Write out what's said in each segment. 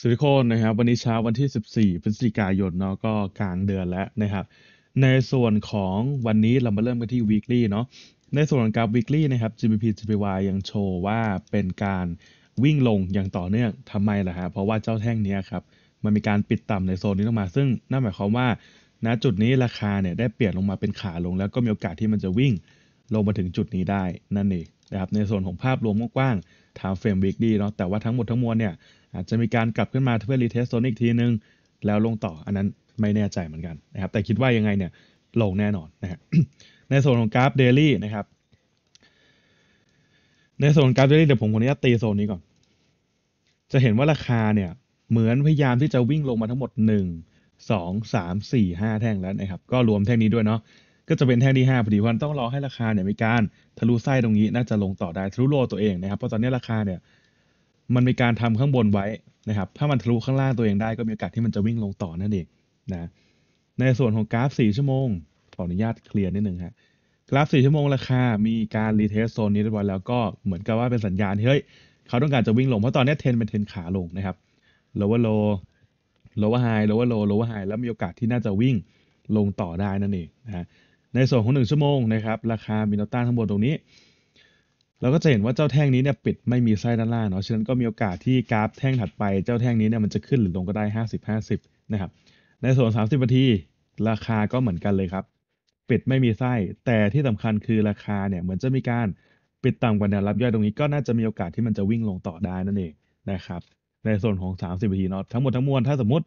ซิลิโคนนะครับวันนี้เช้าวันที่ 14 พฤศจิกายนเนาะก็กลางเดือนแล้วนะครับในส่วนของวันนี้เรามาเริ่มกันที่ weekly เนาะในส่วนของกราฟ weekly นะครับ GBP GPY ยังโชว์ว่าเป็นการวิ่งลงอย่างต่อเนื่องทำไมล่ะฮะเพราะว่าเจ้าแท่งนี้ครับมันมีการปิดต่ำในโซนนี้ลงมาซึ่ง นั่นหมายความว่าณจุดนี้ราคาเนี่ย ได้เปลี่ยนลงมาเป็นขาลง แล้วก็มีโอกาสที่มันจะวิ่งลงมาถึงจุดนี้ได้นั่นเองนะครับในส่วนของภาพรวมกว้างๆ time frame weekly เนาะ แต่ว่าทั้งหมดทั้งมวลเนี่ยอาจจะมีการกลับขึ้นมาเพื่อรีเทสโซนอีกทีนึงแล้วลงต่ออันนั้นไม่แน่ใจเหมือนกันนะครับ แต่คิดว่ายังไงเนี่ยลงแน่นอนนะฮะ ในส่วนของกราฟเดลี่นะครับ ในส่วนกราฟเดลี่เดี๋ยวผมขออนุญาตตีโซนนี้ก่อน จะเห็นว่าราคาเนี่ย เหมือนพยายามที่จะวิ่งลงมาทั้งหมด1 2 3 4 5แท่งแล้วนะครับ ก็รวมแท่งนี้ด้วยเนาะก็จะเป็นแท่งที่5พอดีวันต้องรอให้ราคาเนี่ย มีการทะลุไส้ตรงนี้ น่าจะลงต่อได้ทะลุโลตัวเองนะครับเพราะตอนนี้ราคาเนี่ยมันมีการทำข้างบนไว้นะครับ ถ้ามันทะลุข้างล่างตัวเองได้ก็มีโอกาสที่มันจะวิ่งลงต่อนั่นเองนะในส่วนของกราฟ 4 ชั่วโมงขออนุญาตเคลียร์นิดนึงฮะ กราฟ 4 ชั่วโมงราคา มีการรีเทสโซนนี้เรียบร้อยแล้วก็เหมือนกับว่าเป็นสัญญาณเฮ้ยเขาต้องการจะวิ่งลงเพราะตอนนี้เทนเป็นเทนขาลงนะครับ l o w ์โ low lower high l o w ว์ low l o w high แล้วมีโอกาสที่น่าจะวิ่งลงต่อได้นั่นเองนะในส่วนของ1ชั่วโมงนะครับราคามีนอต้าทั้งหมดตรงนี้ เราก็จะเห็นว่าเจ้าแท่งนี้เนี่ยปิดไม่มีไส้ด้านล่างเนาะฉะนั้นก็มีโอกาสที่กราฟแท่งถัดไป เจ้าแท่งนี้เนี่ยมันจะขึ้นหรือลงก็ได้50 50นะครับในส่วน 30นาทีราคาก็เหมือนกันเลยครับ ปิดไม่มีไส้ แต่ที่สำคัญคือราคาเนี่ยเหมือนจะมีการปิดต่ำกว่าแนวรับย่อยตรงนี้ก็น่าจะมีโอกาสที่มันจะวิ่งลงต่อได้นั่นเองนะครับในโซนของ30นาทีเนาะทั้งหมดทั้งมวลถ้าสมมติ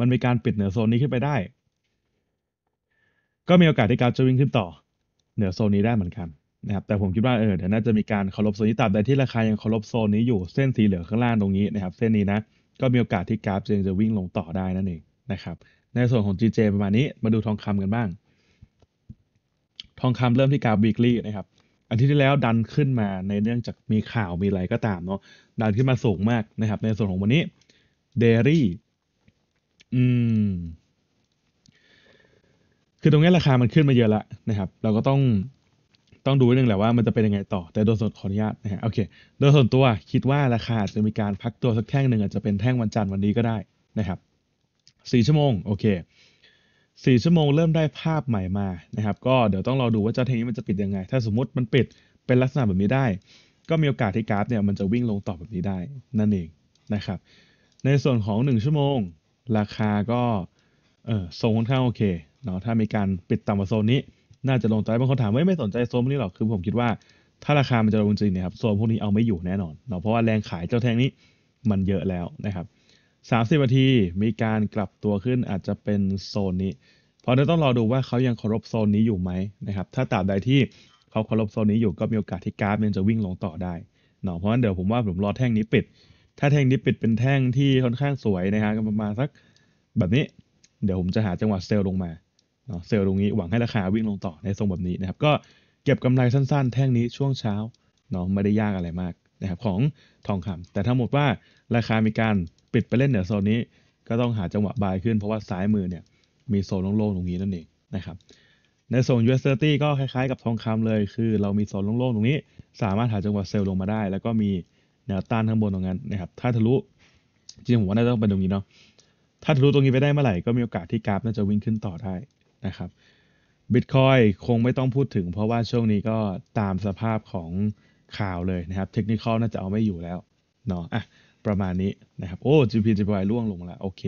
มันมีการปิดเหนือโซนนี้ขึ้นไปได้ก็มีโอกาสที่กราฟจะวิ่งขึ้นต่อเหนือโซนนี้ได้เหมือนกันนะครับ แต่ผมคิดว่าเออเดี๋ยวน่าจะมีการเคารพโซนนี้ตราบใดที่ราคายังเคารพโซนนี้อยู่ เส้นสีเหลืองข้างล่างตรงนี้นะครับ เส้นนี้นะก็มีโอกาสที่กราฟจะวิ่งลงต่อได้นั่นเองนะครับ ในส่วนของ GJ ประมาณนี้ มาดูทองคำกันบ้าง ทองคำเริ่มที่กราฟ weekly นะครับอันที่ที่แล้วดันขึ้นมาในเนื่องจากมีข่าวมีอะไรก็ตามเนาะดันขึ้นมาสูงมากนะครับ ในส่วนของวันนี้เดรี่อืมคือตรงนี้ราคามันขึ้นมาเยอะแล้วนะครับ เราก็ต้องต้องดูนนึงแหละว่ามันจะเป็นยังไงต่อ แต่โดยส่วนขออนุญาตนะฮะโอเคโดยส่วนตัวคิดว่าราคาจะมีการพักตัวสักแท่งหนึ่งอาจจะเป็นแท่งวันจันทร์วันนี้ก็ได้นะครับสี่ชั่วโมงโอเคสี่ชั่วโมงเริ่มได้ภาพใหม่มานะครับ ก็เดี๋ยวต้องรอดูว่าเจ้าเทงนี้มันจะปิดยังไง ถ้าสมมติมันปิดเป็นลักษณะแบบนี้ได้ ก็มีโอกาสที่กราฟเนี่ยมันจะวิ่งลงต่อแบบนี้ได้นั่นเองนะครับ ในส่วนของ 1 ชั่วโมงราคาก็เออทรงค่อนข้างโอเคเนาะถ้ามีการปิดต่ำกว่าโซนนี้ น่าจะลงแต่บางคนถามว่าไม่สนใจโซนนี้หรอกคือผมคิดว่าถ้าราคามันจะลงจริงเนี่ยครับโซนพวกนี้เอาไม่อยู่แน่นอนเนาะเพราะว่าแรงขายเจ้าแท่งนี้มันเยอะแล้วนะครับ30นาทีมีการกลับตัวขึ้นอาจจะเป็นโซนนี้เพราะนั้นต้องรอดูว่าเขายังเคารพโซนนี้อยู่ไหมนะครับถ้าตราบใดที่เขาเคารพโซนนี้อยู่ก็มีโอกาสที่กราฟมันจะวิ่งลงต่อได้เนาะเพราะฉะนั้นเดี๋ยวผมว่าผมรอแท่งนี้ปิด ถ้าแท่งนี้ปิดเป็นแท่งที่ค่อนข้างสวยนะฮะประมาณสักแบบนี้ เดี๋ยวผมจะหาจังหวะเซลล์ลงมาเนาะเซลล์ตรงนี้หวังให้ราคาวิ่งลงต่อในทรงแบบนี้นะครับ ก็เก็บกำไรสั้นๆแท่งนี้ช่วงเช้าเนาะไม่ได้ยากอะไรมากนะครับของทองคำ แต่ทั้งหมดว่าราคามีการปิดไปเล่นเหนือโซนนี้ก็ต้องหาจังหวะบายขึ้นเพราะว่าซ้ายมือเนี่ยมีโซนโล่งๆ ตรงนี้นั่นเองนะครับในโซน US 30ก็คล้ายๆกับทองคำเลย คือเรามีโซนโล่งๆ ตรงนี้ สามารถหาจังหวะเซลล์ลงมาได้ แล้วก็มีแนวต้านข้างบนตรงนั้นนะครับถ้าทะลุจริงผมว่าน่าจะต้องเป็นตรงนี้เนาะถ้าทะลุตรงนี้ไปได้เมื่อไหร่ก็มีโอกาสที่กราฟน่าจะวิ่งขึ้นต่อได้นะครับบิตคอยคงไม่ต้องพูดถึงเพราะว่าช่วงนี้ก็ตามสภาพของข่าวเลยนะครับเทคนิคอลน่าจะเอาไม่อยู่แล้วเนาะอ่ะประมาณนี้นะครับโอ้จีพีจีไ y ร่วงลงแล้วโอเค